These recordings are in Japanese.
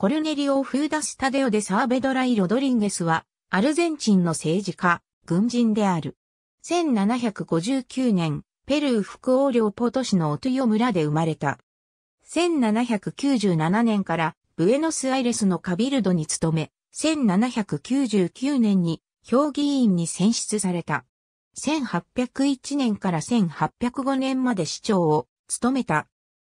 コルネリオ・フーダスタデオ・デ・サーベドライ・ロドリンゲスは、アルゼンチンの政治家、軍人である。1759年、ペルー副王領ポト市のオトゥヨ村で生まれた。1797年から、ブエノスアイレスのカビルドに勤め、1799年に、評議員に選出された。1801年から1805年まで市長を務めた。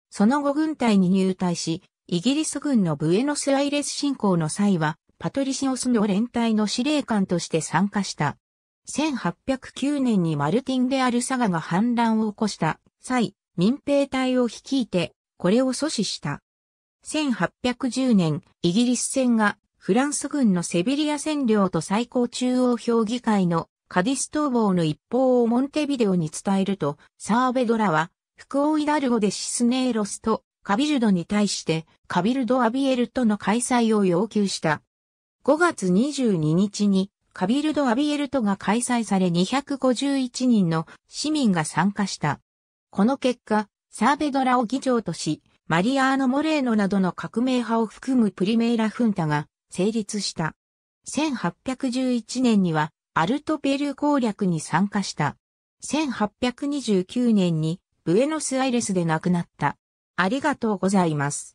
その後軍隊に入隊し、イギリス軍のブエノスアイレス侵攻の際は、パトリシオスの連隊の司令官として参加した。1809年にマルティン・であるサガが反乱を起こした際、民兵隊を率いて、これを阻止した。1810年、イギリス戦がフランス軍のセビリア占領と最高中央評議会のカディス逃亡の一報をモンテビデオに伝えると、サーベドラは、福王イダルゴでシスネーロスとカビルドに対してカビルド・アビエルトの開催を要求した。5月22日にカビルド・アビエルトが開催され251人の市民が参加した。この結果、サーベドラを議長とし、マリアーノ・モレーノなどの革命派を含むプリメイラ・フンタが成立した。1811年にはアルトペルー攻略に参加した。1829年にブエノスアイレスで亡くなった。ありがとうございます。